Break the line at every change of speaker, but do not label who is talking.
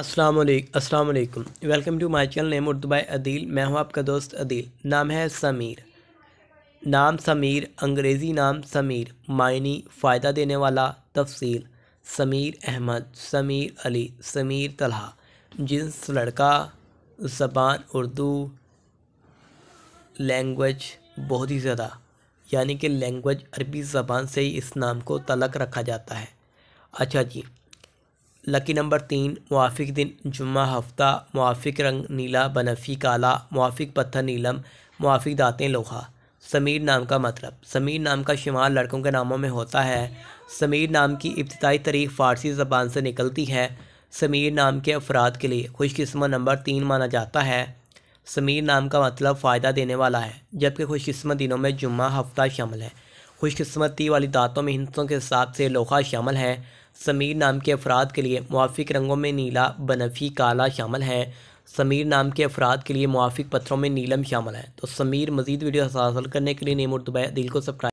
अस्सलाम अस्सलाम वालेकुम welcome to my channel name Urdu by Adeel मैं हूं आपका दोस्त अदील नाम है समीर नाम समीर अंग्रेज़ी नाम समीर मायनी फ़ायदा देने वाला तफसील समीर अहमद समीर अली समीर तलहा जिन्स लड़का ज़बान उर्दू लैंग्वेज बहुत ही ज़्यादा यानी कि लैंग्वेज अरबी ज़बान से ही इस नाम को तलक रखा जाता है अच्छा जी लकी नंबर तीन मुआफ़ दिन जुम्मा हफ्ता मुआफ़ रंग नीला बनफ़ी काला मुआफ़ पत्थर नीलम मुआफ़ दातें लोहा समीर नाम का मतलब समीर नाम का शुमार लड़कों के नामों में होता है समीर नाम की इब्तदाई तारीख फ़ारसी ज़बान से निकलती है समीर नाम के अफराद के लिए खुशकस्मत नंबर तीन माना जाता है समीर नाम का मतलब फ़ायदा देने वाला है जबकि खुशकस्मत दिनों में जुम्मा हफ्ता शामिल है खुशकस्मती वाली दांतों में हिंसों के हिसाब से लोहा शामिल है समीर नाम के अफराद के लिए मुआफ़ रंगों में नीला बनफी काला शामिल है समीर नाम के अफराद के लिए मुआफ़ पत्थरों में नीलम शामिल है तो समीर मजीद वीडियो हासिल करने के लिए नेम और दिल को सब्सक्राइब